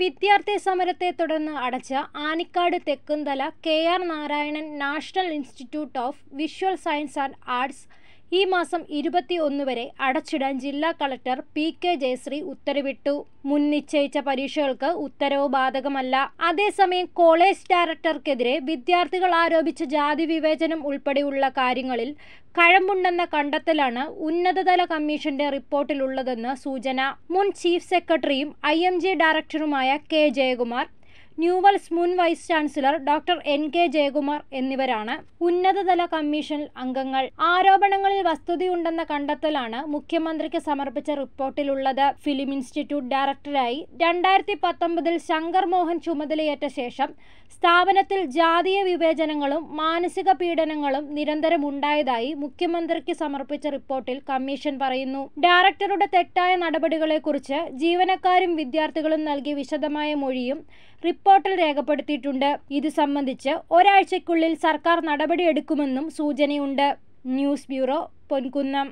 വിദ്യാർത്ഥി സമരത്തെ തുടർന്ന് അടച്ച Anikkad Thekkumthala K R Narayanan National Institute of Visual Science and Arts ഈ മാസം ഇരുപത്തി ഒന്ന് വരെ അടച്ചിടാൻ ജില്ലാ കളക്ടർ പി കെ ജയശ്രീ ഉത്തരവിട്ടു മുൻ നിശ്ചയിച്ച പരീക്ഷകൾക്ക് ഉത്തരവ് ബാധകമല്ല അതേസമയം കോളേജ് ഡയറക്ടർക്കെതിരെ വിദ്യാർത്ഥികൾ ആരോപിച്ച ജാതി വിവേചനം ഉൾപ്പെടെയുള്ള കാര്യങ്ങളിൽ കഴമ്പുണ്ടെന്ന കണ്ടെത്തലാണ് ഉന്നതതല കമ്മീഷന്റെ റിപ്പോർട്ടിലുള്ളതെന്ന് സൂചന മുൻ ചീഫ് സെക്രട്ടറിയും ഐ ഡയറക്ടറുമായ കെ ജയകുമാർ ന്യൂവൽസ് മുൻ vice chancellor doctor N K Jayakumar എന്നിവരാണ് ഉന്നതതല കമ്മീഷൻ അംഗങ്ങൾ ആരോപണങ്ങളിൽ വസ്തുതയുണ്ടെന്ന കണ്ടെത്തലാണ് മുഖ്യമന്ത്രിക്ക് സമർപ്പിച്ച റിപ്പോർട്ടിലുള്ളത് ഫിലിം ഇൻസ്റ്റിറ്റ്യൂട്ട് ഡയറക്ടറായി രണ്ടായിരത്തി പത്തൊമ്പതിൽ ശങ്കർ മോഹൻ ചുമതലയേറ്റ ശേഷം സ്ഥാപനത്തിൽ ജാതീയ വിവേചനങ്ങളും മാനസിക പീഡനങ്ങളും നിരന്തരം ഉണ്ടായതായി മുഖ്യമന്ത്രിക്ക് സമർപ്പിച്ച റിപ്പോർട്ടിൽ കമ്മീഷൻ പറയുന്നു ഡയറക്ടറുടെ തെറ്റായ നടപടികളെക്കുറിച്ച് ജീവനക്കാരും വിദ്യാർത്ഥികളും നൽകിയ വിശദമായ മൊഴിയും റിപ്പോർട്ട് റിപ്പോർട്ടിൽ രേഖപ്പെടുത്തിയിട്ടുണ്ട് ഇത് സംബന്ധിച്ച് ഒരാഴ്ചയ്ക്കുള്ളിൽ സർക്കാർ നടപടിയെടുക്കുമെന്നും സൂചനയുണ്ട് ന്യൂസ് ബ്യൂറോ പൊൻകുന്നം